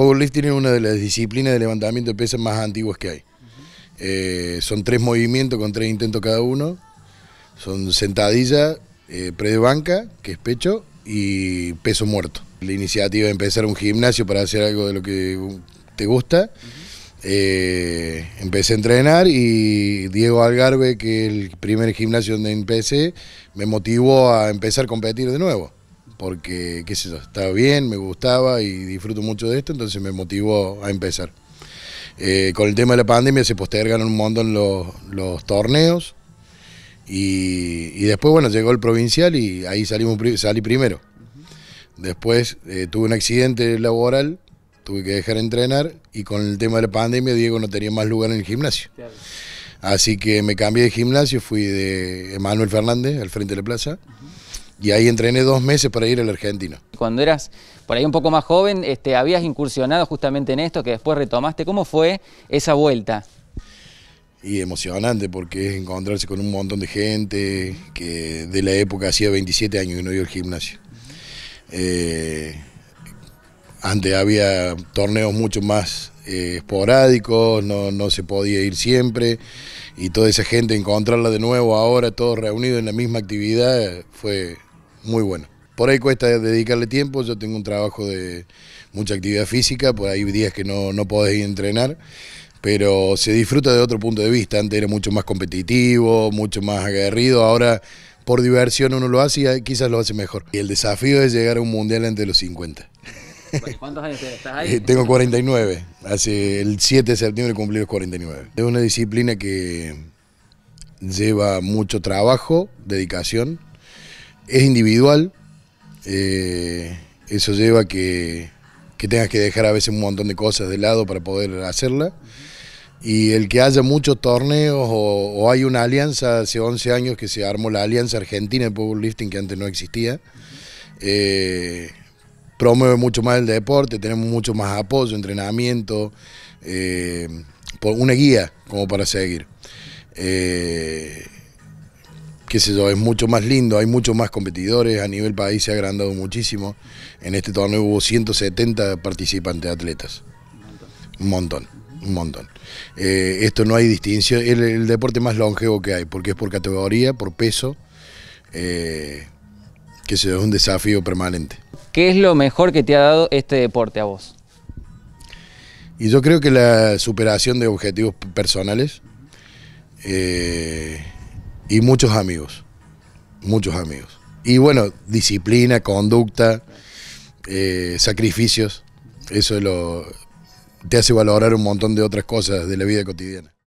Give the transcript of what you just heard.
Powerlifting tiene una de las disciplinas de levantamiento de pesas más antiguas que hay. Eh, son tres movimientos con tres intentos cada uno. Son sentadilla, eh, pre de banca, que es pecho, y peso muerto. La iniciativa de empezar un gimnasio para hacer algo de lo que te gusta. Eh, empecé a entrenar y Diego Algarve, que el primer gimnasio donde empecé, me motivó a empezar a competir de nuevo porque, qué sé yo, estaba bien, me gustaba y disfruto mucho de esto, entonces me motivó a empezar. Eh, con el tema de la pandemia se postergaron un montón los, los torneos y, después, bueno, llegó el provincial y ahí salimos, salí primero. Después eh, tuve un accidente laboral, tuve que dejar de entrenar y con el tema de la pandemia Diego no tenía más lugar en el gimnasio. Así que me cambié de gimnasio, fui de Manuel Fernández, al frente de la plaza y ahí entrené dos meses para ir al Argentino. Cuando eras por ahí un poco más joven, este, habías incursionado justamente en esto que después retomaste. ¿Cómo fue esa vuelta? Y emocionante porque es encontrarse con un montón de gente que de la época hacía 27 años que no iba al gimnasio. Eh, antes había torneos mucho más eh, esporádicos, no, se podía ir siempre y toda esa gente encontrarla de nuevo ahora, todos reunidos en la misma actividad, fue muy bueno. Por ahí cuesta dedicarle tiempo, yo tengo un trabajo de mucha actividad física, por ahí días que no, no podés ir a entrenar, pero se disfruta de otro punto de vista, antes era mucho más competitivo, mucho más aguerrido, ahora por diversión uno lo hace y quizás lo hace mejor. Y el desafío es llegar a un mundial antes de los 50. ¿Cuántos años estás ahí? Eh, tengo 49. Hace el 7 de septiembre cumplí los 49. Es una disciplina que lleva mucho trabajo, dedicación, es individual, eh, eso lleva a que, tengas que dejar a veces un montón de cosas de lado para poder hacerla. Y el que haya muchos torneos o, hay una alianza, hace 11 años que se armó la Alianza Argentina de Powerlifting que antes no existía, eh, promueve mucho más el deporte, tenemos mucho más apoyo, entrenamiento, eh, una guía como para seguir qué sé yo, es mucho más lindo, hay muchos más competidores, a nivel país se ha agrandado muchísimo. En este torneo hubo 170 participantes atletas. Un montón, un montón. Eh, esto no hay distinción, es el, deporte más longevo que hay, porque es por categoría, por peso, eh, que es un desafío permanente. ¿Qué es lo mejor que te ha dado este deporte a vos? Y yo creo que la superación de objetivos personales, eh, y muchos amigos, muchos amigos. Y bueno, disciplina, conducta, eh, sacrificios, eso lo, te hace valorar un montón de otras cosas de la vida cotidiana.